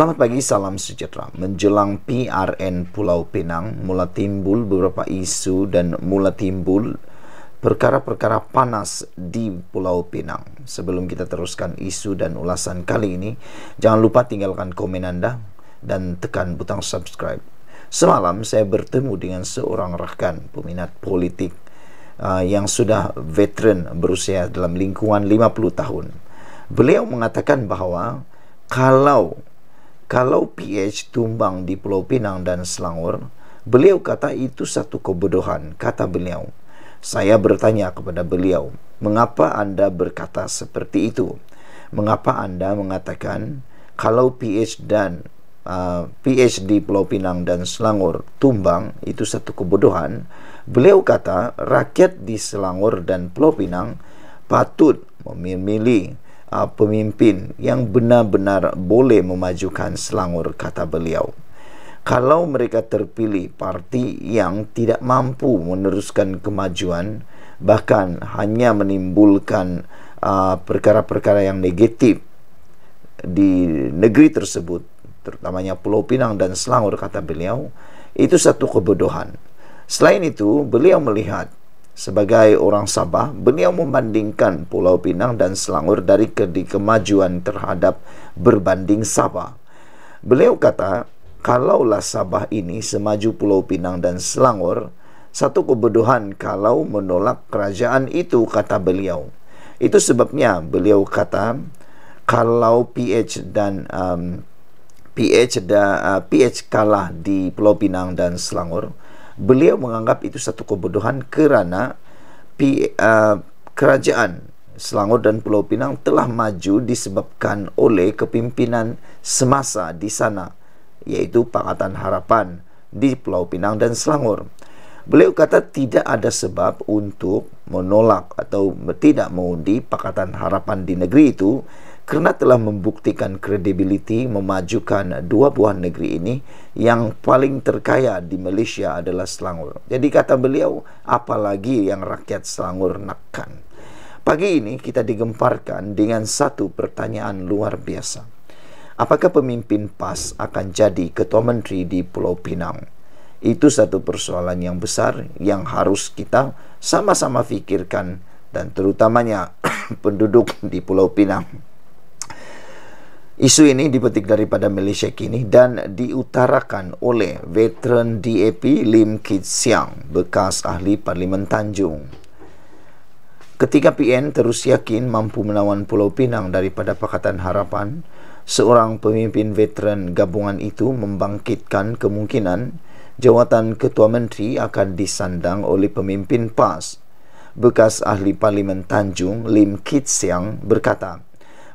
Selamat pagi, salam sejahtera. Menjelang PRN Pulau Pinang, mula timbul beberapa isu dan mula timbul perkara-perkara panas di Pulau Pinang. Sebelum kita teruskan isu dan ulasan kali ini, jangan lupa tinggalkan komen anda dan tekan butang subscribe. Semalam saya bertemu dengan seorang rakan peminat politik uh, yang sudah veteran berusia dalam lingkungan 50 tahun. Beliau mengatakan bahawa kalau kalau PH tumbang di Pulau Pinang dan Selangor, beliau kata itu satu kebodohan, kata beliau. Saya bertanya kepada beliau, mengapa anda berkata seperti itu? Mengapa anda mengatakan kalau PH dan uh, PH di Pulau Pinang dan Selangor tumbang itu satu kebodohan? Beliau kata rakyat di Selangor dan Pulau Pinang patut memilih uh, pemimpin yang benar-benar boleh memajukan Selangor kata beliau. Kalau mereka terpilih parti yang tidak mampu meneruskan kemajuan bahkan hanya menimbulkan ah, perkara-perkara uh, yang negatif di negeri tersebut terutamanya Pulau Pinang dan Selangor kata beliau itu satu kebodohan. Selain itu, beliau melihat sebagai orang Sabah, beliau membandingkan Pulau Pinang dan Selangor dari kedi kemajuan terhadap berbanding Sabah. Beliau kata, kalaulah Sabah ini semaju Pulau Pinang dan Selangor, satu kebodohan kalau menolak kerajaan itu, kata beliau. Itu sebabnya beliau kata, kalau PH dan um, PH da, uh, PH kalah di Pulau Pinang dan Selangor, beliau menganggap itu satu kebodohan kerana pi, uh, kerajaan Selangor dan Pulau Pinang telah maju disebabkan oleh kepimpinan semasa di sana iaitu Pakatan Harapan di Pulau Pinang dan Selangor. Beliau kata tidak ada sebab untuk menolak atau tidak mengundi Pakatan Harapan di negeri itu kerana telah membuktikan kredibiliti memajukan dua buah negeri ini yang paling terkaya di Malaysia adalah Selangor. Jadi kata beliau, apalagi yang rakyat Selangor nakkan. Pagi ini kita digemparkan dengan satu pertanyaan luar biasa. Apakah pemimpin PAS akan jadi ketua menteri di Pulau Pinang? Itu satu persoalan yang besar yang harus kita sama-sama fikirkan dan terutamanya penduduk di Pulau Pinang. Isu ini dipetik daripada Malaysia kini dan diutarakan oleh veteran DAP Lim Kit Siang, bekas ahli Parlimen Tanjung. Ketika PN terus yakin mampu melawan Pulau Pinang daripada Pakatan Harapan, seorang pemimpin veteran gabungan itu membangkitkan kemungkinan jawatan Ketua Menteri akan disandang oleh pemimpin PAS. Bekas ahli Parlimen Tanjung Lim Kit Siang berkata,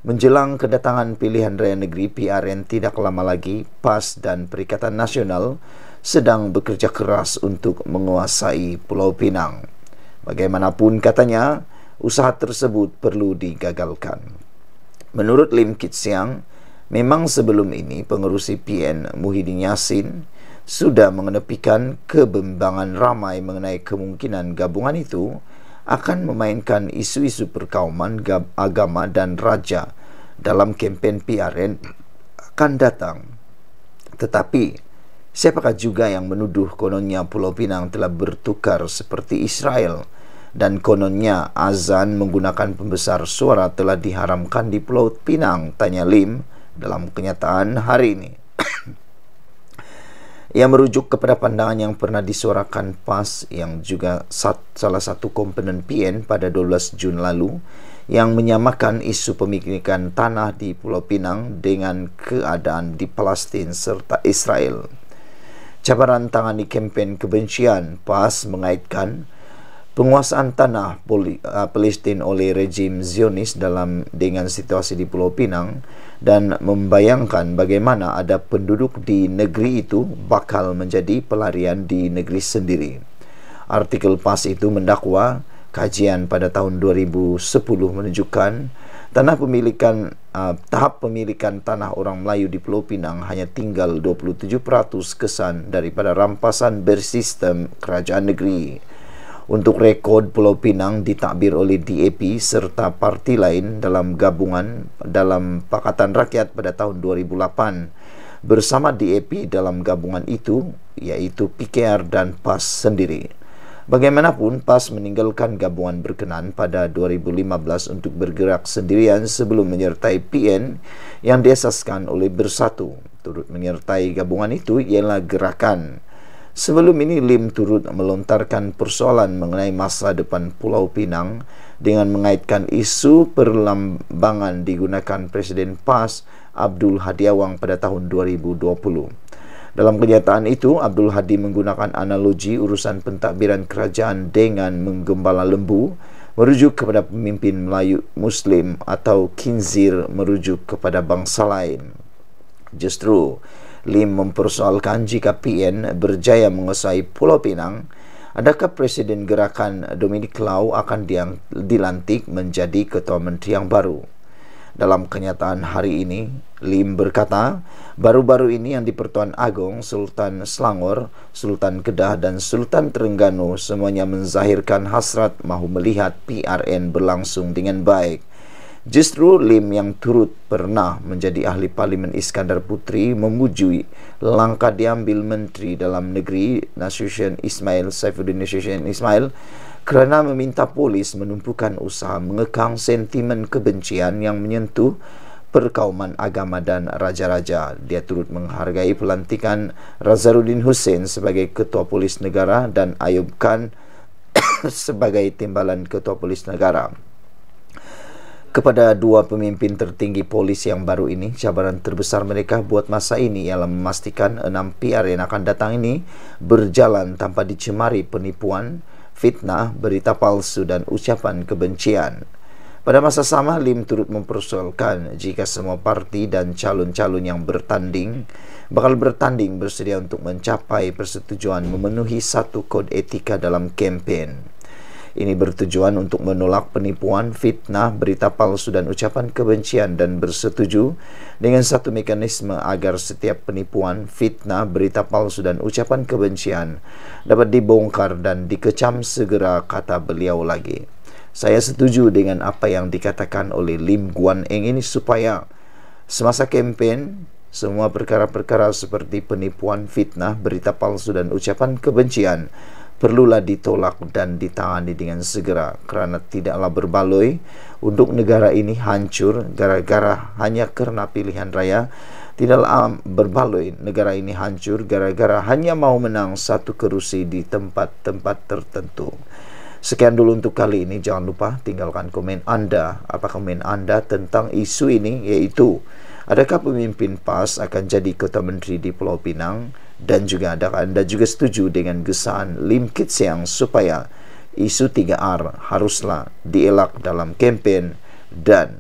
Menjelang kedatangan pilihan raya negeri PRN tidak lama lagi, PAS dan Perikatan Nasional sedang bekerja keras untuk menguasai Pulau Pinang. Bagaimanapun katanya, usaha tersebut perlu digagalkan. Menurut Lim Kit Siang, memang sebelum ini pengurusi PN Muhyiddin Yassin sudah mengenepikan kebimbangan ramai mengenai kemungkinan gabungan itu akan memainkan isu-isu perkauman, agama, dan raja dalam kampanye PRN akan datang. Tetapi, siapakah juga yang menuduh kononnya Pulau Pinang telah bertukar seperti Israel dan kononnya azan menggunakan pembesar suara telah diharamkan di Pulau Pinang, tanya Lim dalam kenyataan hari ini. Ia merujuk kepada pandangan yang pernah disuarakan PAS yang juga sat, salah satu komponen PN pada 12 Jun lalu yang menyamakan isu pemikirkan tanah di Pulau Pinang dengan keadaan di Palestin serta Israel. Cabaran tangani kempen kebencian PAS mengaitkan penguasaan tanah uh, Palestin oleh rejim Zionis dalam dengan situasi di Pulau Pinang dan membayangkan bagaimana ada penduduk di negeri itu bakal menjadi pelarian di negeri sendiri. Artikel PAS itu mendakwa kajian pada tahun 2010 menunjukkan tanah pemilikan uh, tahap pemilikan tanah orang Melayu di Pulau Pinang hanya tinggal 27% kesan daripada rampasan bersistem kerajaan negeri untuk rekod Pulau Pinang ditakbir oleh DAP serta parti lain dalam gabungan dalam Pakatan Rakyat pada tahun 2008 bersama DAP dalam gabungan itu iaitu PKR dan PAS sendiri. Bagaimanapun, PAS meninggalkan gabungan berkenan pada 2015 untuk bergerak sendirian sebelum menyertai PN yang diasaskan oleh Bersatu. Turut menyertai gabungan itu ialah gerakan. Sebelum ini Lim turut melontarkan persoalan mengenai masa depan Pulau Pinang dengan mengaitkan isu perlambangan digunakan Presiden PAS Abdul Hadi Awang pada tahun 2020. Dalam kenyataan itu, Abdul Hadi menggunakan analogi urusan pentadbiran kerajaan dengan menggembala lembu merujuk kepada pemimpin Melayu Muslim atau kinzir merujuk kepada bangsa lain. Justru, Lim mempersoalkan jika PN berjaya menguasai Pulau Pinang, adakah Presiden Gerakan Dominic Lau akan diang- dilantik menjadi Ketua Menteri yang baru? Dalam kenyataan hari ini, Lim berkata, baru-baru ini yang dipertuan Agong, Sultan Selangor, Sultan Kedah dan Sultan Terengganu semuanya menzahirkan hasrat mahu melihat PRN berlangsung dengan baik. Justru Lim yang turut pernah menjadi ahli parlimen Iskandar Putri memujui langkah diambil Menteri Dalam Negeri Nasution Ismail Saifuddin Nasution Ismail kerana meminta polis menumpukan usaha mengekang sentimen kebencian yang menyentuh perkauman agama dan raja-raja. Dia turut menghargai pelantikan Razaruddin Hussein sebagai Ketua Polis Negara dan Ayub Khan sebagai timbalan Ketua Polis Negara kepada dua pemimpin tertinggi polis yang baru ini. Cabaran terbesar mereka buat masa ini ialah memastikan enam PR yang akan datang ini berjalan tanpa dicemari penipuan, fitnah, berita palsu dan ucapan kebencian. Pada masa sama, Lim turut mempersoalkan jika semua parti dan calon-calon yang bertanding bakal bertanding bersedia untuk mencapai persetujuan memenuhi satu kod etika dalam kempen. Ini bertujuan untuk menolak penipuan, fitnah, berita palsu dan ucapan kebencian dan bersetuju dengan satu mekanisme agar setiap penipuan, fitnah, berita palsu dan ucapan kebencian dapat dibongkar dan dikecam segera kata beliau lagi. Saya setuju dengan apa yang dikatakan oleh Lim Guan Eng ini supaya semasa kempen semua perkara-perkara seperti penipuan, fitnah, berita palsu dan ucapan kebencian perlulah ditolak dan ditangani dengan segera karena tidaklah berbaloi untuk negara ini hancur gara-gara hanya karena pilihan raya tidaklah berbaloi negara ini hancur gara-gara hanya mau menang satu kerusi di tempat-tempat tertentu Sekian dulu untuk kali ini. Jangan lupa tinggalkan komen Anda. Apa komen Anda tentang isu ini? Yaitu, adakah pemimpin PAS akan jadi kota menteri di Pulau Pinang? dan juga ada anda juga setuju dengan gesaan Lim Kit Siang supaya isu 3R haruslah dielak dalam kempen dan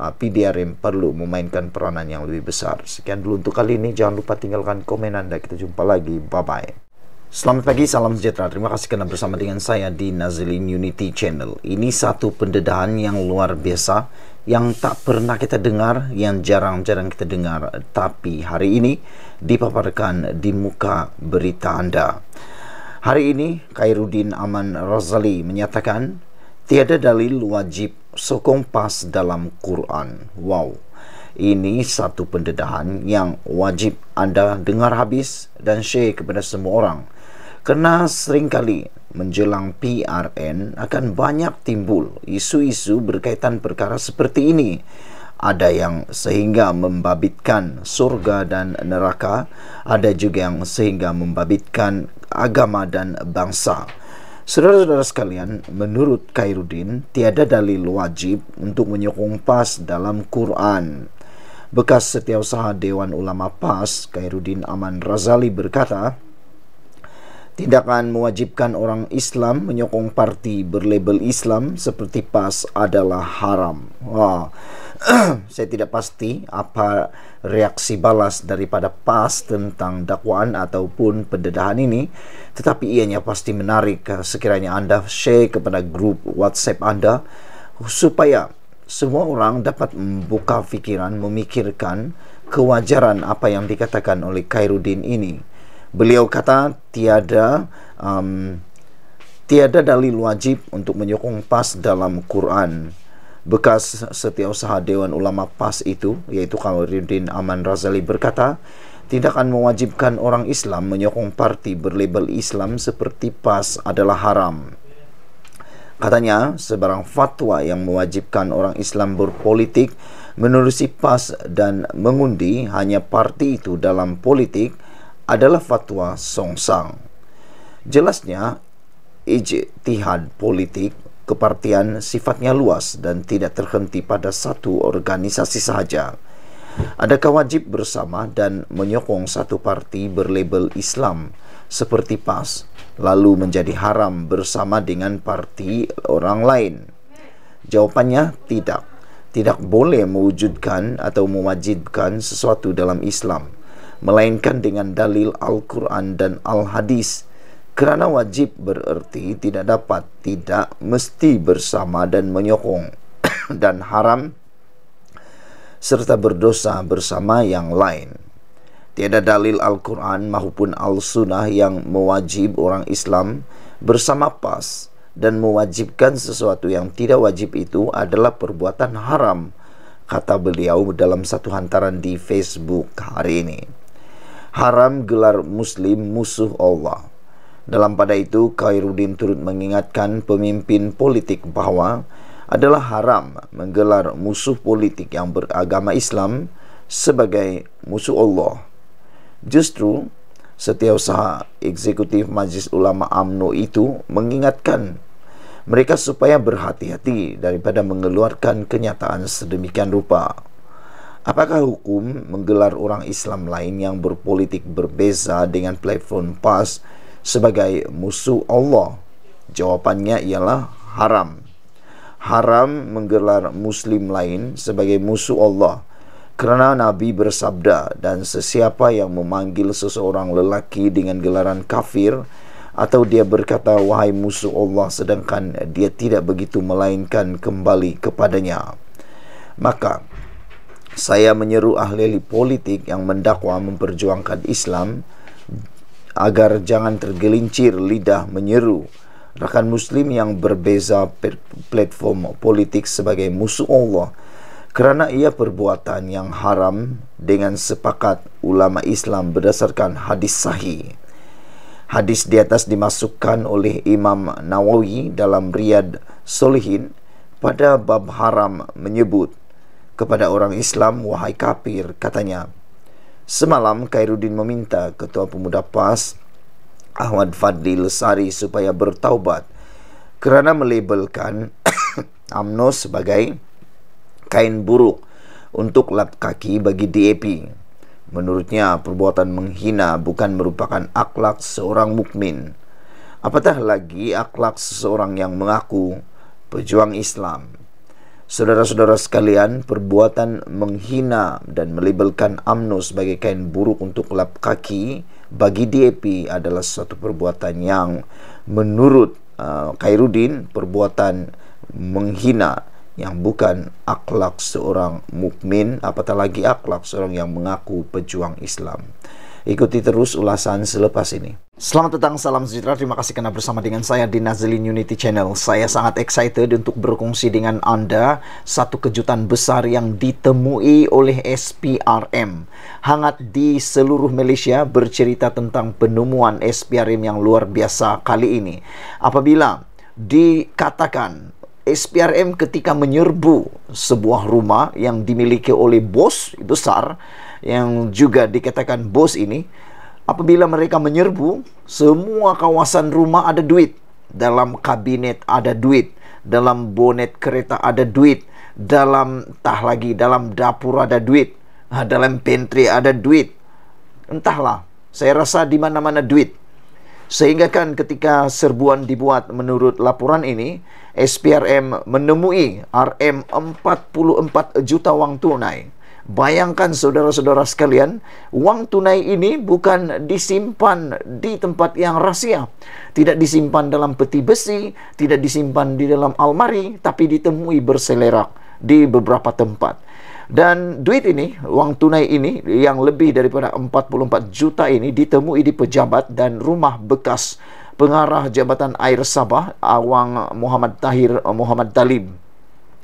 uh, PDRM perlu memainkan peranan yang lebih besar. Sekian dulu untuk kali ini. Jangan lupa tinggalkan komen anda. Kita jumpa lagi. Bye-bye. Selamat pagi, salam sejahtera. Terima kasih kerana bersama dengan saya di Nazilin Unity Channel. Ini satu pendedahan yang luar biasa yang tak pernah kita dengar, yang jarang-jarang kita dengar tapi hari ini dipaparkan di muka berita anda. Hari ini Khairuddin Aman Razali menyatakan tiada dalil wajib sokong pas dalam Quran. Wow. Ini satu pendedahan yang wajib anda dengar habis dan share kepada semua orang. Kerana seringkali menjelang PRN akan banyak timbul isu-isu berkaitan perkara seperti ini. Ada yang sehingga membabitkan surga dan neraka, ada juga yang sehingga membabitkan agama dan bangsa. Saudara-saudara sekalian, menurut Khairuddin, tiada dalil wajib untuk menyokong PAS dalam Quran. Bekas setiausaha Dewan Ulama PAS, Khairuddin Aman Razali berkata, Tindakan mewajibkan orang Islam menyokong parti berlabel Islam seperti PAS adalah haram. Wah. Saya tidak pasti apa reaksi balas daripada PAS tentang dakwaan ataupun pendedahan ini Tetapi ianya pasti menarik eh, sekiranya anda share kepada grup WhatsApp anda Supaya semua orang dapat membuka fikiran memikirkan kewajaran apa yang dikatakan oleh Khairuddin ini beliau kata tiada um, tiada dalil wajib untuk menyokong PAS dalam Quran bekas setiausaha Dewan Ulama PAS itu yaitu Kamaruddin Aman Razali berkata tidak akan mewajibkan orang Islam menyokong parti berlabel Islam seperti PAS adalah haram katanya sebarang fatwa yang mewajibkan orang Islam berpolitik menerusi PAS dan mengundi hanya parti itu dalam politik adalah fatwa songsang. Jelasnya, ijtihad politik kepartian sifatnya luas dan tidak terhenti pada satu organisasi sahaja. Adakah wajib bersama dan menyokong satu parti berlabel Islam seperti PAS lalu menjadi haram bersama dengan parti orang lain? Jawapannya tidak. Tidak boleh mewujudkan atau mewajibkan sesuatu dalam Islam melainkan dengan dalil Al-Quran dan Al-Hadis. Kerana wajib bererti tidak dapat, tidak mesti bersama dan menyokong dan haram serta berdosa bersama yang lain. Tiada dalil Al-Quran maupun Al-Sunnah yang mewajib orang Islam bersama pas dan mewajibkan sesuatu yang tidak wajib itu adalah perbuatan haram kata beliau dalam satu hantaran di Facebook hari ini haram gelar muslim musuh Allah. Dalam pada itu, Khairuddin turut mengingatkan pemimpin politik bahawa adalah haram menggelar musuh politik yang beragama Islam sebagai musuh Allah. Justru, setiausaha eksekutif Majlis Ulama AMNO itu mengingatkan mereka supaya berhati-hati daripada mengeluarkan kenyataan sedemikian rupa. Apakah hukum menggelar orang Islam lain yang berpolitik berbeza dengan platform PAS sebagai musuh Allah? Jawapannya ialah haram. Haram menggelar Muslim lain sebagai musuh Allah. Kerana Nabi bersabda dan sesiapa yang memanggil seseorang lelaki dengan gelaran kafir atau dia berkata wahai musuh Allah sedangkan dia tidak begitu melainkan kembali kepadanya. Maka saya menyeru ahli-ahli politik yang mendakwa memperjuangkan Islam agar jangan tergelincir lidah menyeru rakan muslim yang berbeza platform politik sebagai musuh Allah kerana ia perbuatan yang haram dengan sepakat ulama Islam berdasarkan hadis sahih hadis di atas dimasukkan oleh Imam Nawawi dalam Riyad Solihin pada bab haram menyebut kepada orang Islam wahai kafir katanya Semalam Khairuddin meminta Ketua Pemuda PAS Ahmad Fadli Lesari supaya bertaubat kerana melabelkan UMNO sebagai kain buruk untuk lap kaki bagi DAP. Menurutnya perbuatan menghina bukan merupakan akhlak seorang mukmin. Apatah lagi akhlak seseorang yang mengaku pejuang Islam. Saudara-saudara sekalian, perbuatan menghina dan melabelkan UMNO sebagai kain buruk untuk lap kaki bagi DAP adalah suatu perbuatan yang menurut uh, Khairuddin perbuatan menghina yang bukan akhlak seorang mukmin apatah lagi akhlak seorang yang mengaku pejuang Islam. Ikuti terus ulasan selepas ini. Selamat datang, salam sejahtera. Terima kasih karena bersama dengan saya di Nazlin Unity Channel. Saya sangat excited untuk berkongsi dengan anda satu kejutan besar yang ditemui oleh SPRM. Hangat di seluruh Malaysia bercerita tentang penemuan SPRM yang luar biasa kali ini. Apabila dikatakan SPRM ketika menyerbu sebuah rumah yang dimiliki oleh bos besar yang juga dikatakan bos ini apabila mereka menyerbu semua kawasan rumah ada duit dalam kabinet ada duit dalam bonet kereta ada duit dalam tah lagi dalam dapur ada duit ha, dalam pantry ada duit entahlah saya rasa di mana-mana duit sehingga kan ketika serbuan dibuat menurut laporan ini SPRM menemui RM44 juta wang tunai Bayangkan saudara-saudara sekalian, wang tunai ini bukan disimpan di tempat yang rahsia. Tidak disimpan dalam peti besi, tidak disimpan di dalam almari, tapi ditemui berselerak di beberapa tempat. Dan duit ini, wang tunai ini yang lebih daripada 44 juta ini ditemui di pejabat dan rumah bekas pengarah Jabatan Air Sabah, Awang Muhammad Tahir Muhammad Talib.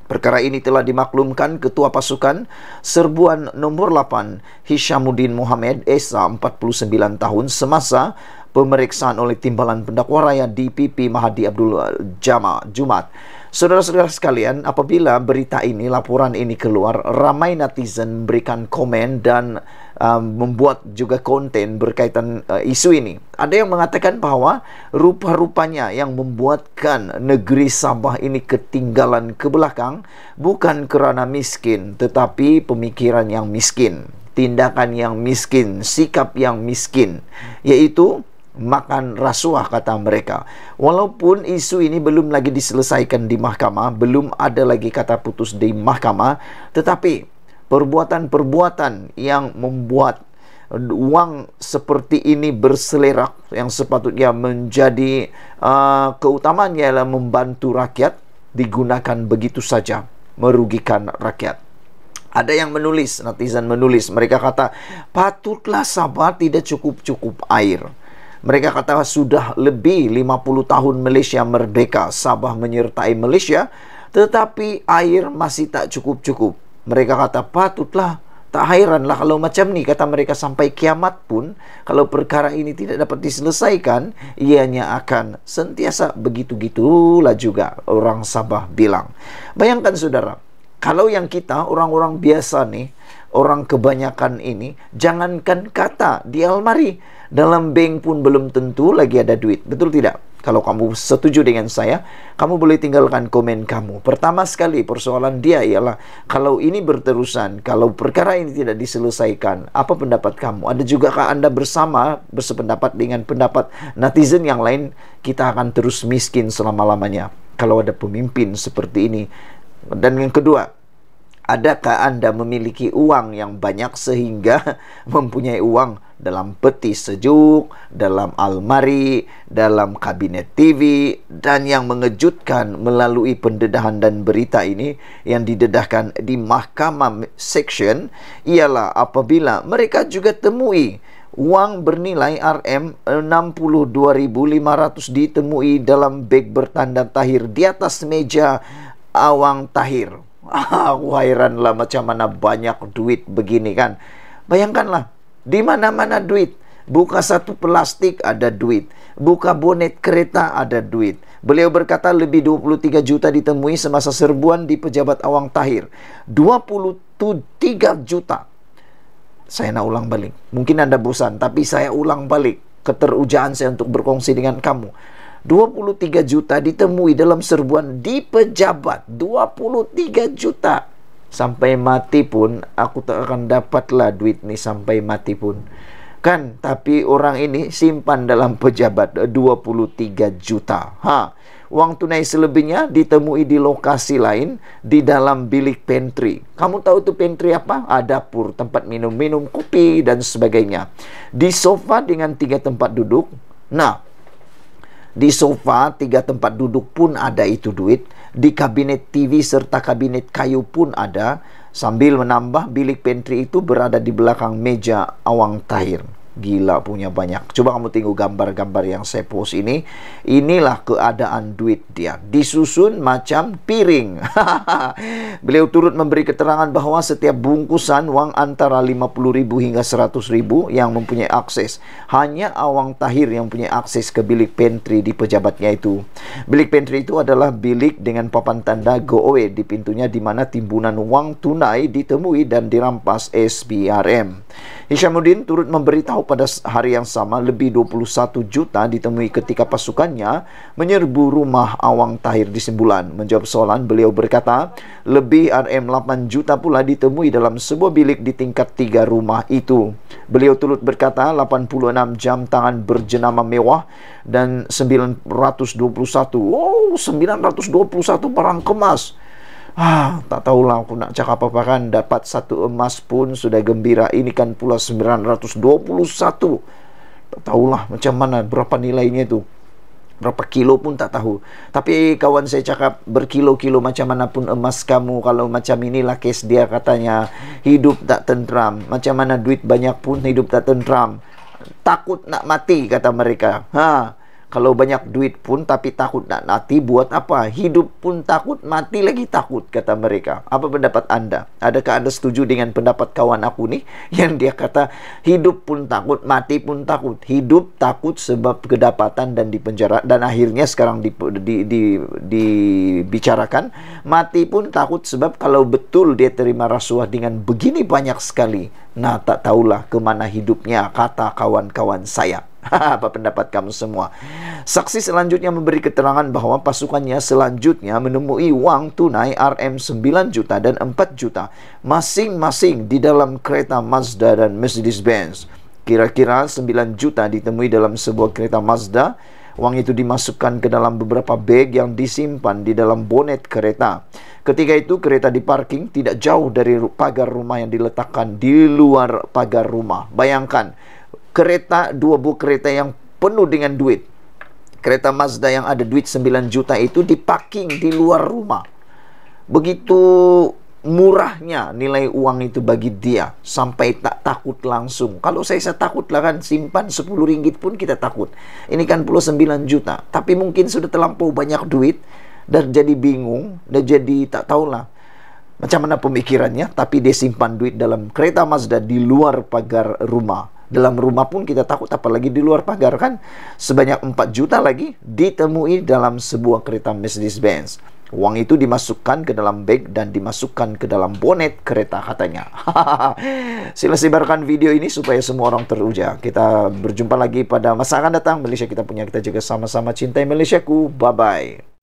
Perkara ini telah dimaklumkan Ketua Pasukan Serbuan Nombor 8 Hishamuddin Mohamed Esa 49 tahun semasa pemeriksaan oleh Timbalan Pendakwa Raya DPP Mahdi Abdul Jama Jumat. Saudara-saudara sekalian, apabila berita ini, laporan ini keluar, ramai netizen berikan komen dan um, membuat juga konten berkaitan uh, isu ini. Ada yang mengatakan bahwa rupa-rupanya yang membuatkan negeri Sabah ini ketinggalan ke belakang bukan kerana miskin, tetapi pemikiran yang miskin, tindakan yang miskin, sikap yang miskin, yaitu makan rasuah kata mereka walaupun isu ini belum lagi diselesaikan di mahkamah belum ada lagi kata putus di mahkamah tetapi perbuatan-perbuatan yang membuat uang seperti ini berselerak yang sepatutnya menjadi uh, keutamaan ialah membantu rakyat digunakan begitu saja merugikan rakyat ada yang menulis, netizen menulis, mereka kata, patutlah sahabat tidak cukup-cukup air. Mereka kata sudah lebih 50 tahun Malaysia merdeka, Sabah menyertai Malaysia, tetapi air masih tak cukup-cukup. Mereka kata patutlah tak hairanlah kalau macam ni kata mereka sampai kiamat pun kalau perkara ini tidak dapat diselesaikan ianya akan sentiasa begitu-gitulah juga orang Sabah bilang. Bayangkan saudara, kalau yang kita orang-orang biasa nih orang kebanyakan ini jangankan kata di almari dalam bank pun belum tentu lagi ada duit betul tidak kalau kamu setuju dengan saya kamu boleh tinggalkan komen kamu pertama sekali persoalan dia ialah kalau ini berterusan kalau perkara ini tidak diselesaikan apa pendapat kamu ada juga kah anda bersama bersependapat dengan pendapat netizen yang lain kita akan terus miskin selama-lamanya kalau ada pemimpin seperti ini dan yang kedua Adakah anda memiliki uang yang banyak sehingga mempunyai uang dalam peti sejuk, dalam almari, dalam kabinet TV dan yang mengejutkan melalui pendedahan dan berita ini yang didedahkan di mahkamah section ialah apabila mereka juga temui wang bernilai RM62,500 ditemui dalam beg bertanda tahir di atas meja awang tahir. Aku ah, hairan lah macam mana banyak duit begini kan. Bayangkanlah, di mana-mana duit. Buka satu plastik ada duit. Buka bonet kereta ada duit. Beliau berkata lebih 23 juta ditemui semasa serbuan di pejabat Awang Tahir. 23 juta. Saya nak ulang balik. Mungkin Anda bosan, tapi saya ulang balik keterujaan saya untuk berkongsi dengan kamu. 23 juta ditemui dalam serbuan di pejabat 23 juta sampai mati pun aku tak akan dapatlah duit ni sampai mati pun kan tapi orang ini simpan dalam pejabat 23 eh, juta ha uang tunai selebihnya ditemui di lokasi lain di dalam bilik pantry kamu tahu tuh pantry apa ah, dapur tempat minum-minum kopi dan sebagainya di sofa dengan tiga tempat duduk nah di sofa tiga tempat duduk pun ada itu duit di kabinet TV serta kabinet kayu pun ada sambil menambah bilik pantry itu berada di belakang meja awang tahir gila punya banyak. Coba kamu tengok gambar-gambar yang saya post ini. Inilah keadaan duit dia. Disusun macam piring. Beliau turut memberi keterangan bahawa setiap bungkusan wang antara RM50,000 hingga RM100,000 yang mempunyai akses. Hanya Awang Tahir yang punya akses ke bilik pantry di pejabatnya itu. Bilik pantry itu adalah bilik dengan papan tanda go away di pintunya di mana timbunan wang tunai ditemui dan dirampas SBRM. Hishamuddin turut memberitahu pada hari yang sama lebih 21 juta ditemui ketika pasukannya menyerbu rumah Awang Tahir di Simbulan. Menjawab soalan, beliau berkata, lebih RM8 juta pula ditemui dalam sebuah bilik di tingkat tiga rumah itu. Beliau turut berkata, 86 jam tangan berjenama mewah dan 921. Wow, 921 barang kemas. Ah, tak tahulah aku nak cakap apa kan dapat satu emas pun sudah gembira. Ini kan pula 921. Tak tahulah macam mana berapa nilainya itu. Berapa kilo pun tak tahu. Tapi kawan saya cakap berkilo-kilo macam mana pun emas kamu kalau macam inilah kes dia katanya hidup tak tentram. Macam mana duit banyak pun hidup tak tentram. Takut nak mati kata mereka. Ha. Kalau banyak duit pun tapi takut nak mati buat apa? Hidup pun takut, mati lagi takut kata mereka. Apa pendapat Anda? Adakah Anda setuju dengan pendapat kawan aku nih yang dia kata hidup pun takut, mati pun takut. Hidup takut sebab kedapatan dan di penjara dan akhirnya sekarang di, di, di, dibicarakan mati pun takut sebab kalau betul dia terima rasuah dengan begini banyak sekali. Nah, tak tahulah kemana hidupnya kata kawan-kawan saya. apa pendapat kamu semua? Saksi selanjutnya memberi keterangan bahwa pasukannya selanjutnya menemui wang tunai RM9 juta dan 4 juta masing-masing di dalam kereta Mazda dan Mercedes-Benz. Kira-kira 9 juta ditemui dalam sebuah kereta Mazda. wang itu dimasukkan ke dalam beberapa beg yang disimpan di dalam bonet kereta. Ketika itu kereta diparking tidak jauh dari pagar rumah yang diletakkan di luar pagar rumah. Bayangkan, kereta, dua buah kereta yang penuh dengan duit. Kereta Mazda yang ada duit 9 juta itu diparking di luar rumah. Begitu murahnya nilai uang itu bagi dia sampai tak takut langsung. Kalau saya saya takut lah kan simpan 10 ringgit pun kita takut. Ini kan puluh 9 juta, tapi mungkin sudah terlampau banyak duit dan jadi bingung dan jadi tak tahulah macam mana pemikirannya tapi dia simpan duit dalam kereta Mazda di luar pagar rumah dalam rumah pun kita takut, apalagi di luar pagar kan. Sebanyak 4 juta lagi ditemui dalam sebuah kereta Mercedes-Benz. Uang itu dimasukkan ke dalam bag dan dimasukkan ke dalam bonet kereta katanya. Sila sebarkan video ini supaya semua orang teruja. Kita berjumpa lagi pada masa akan datang. Malaysia kita punya, kita juga sama-sama. Cintai Malaysiaku. Bye-bye.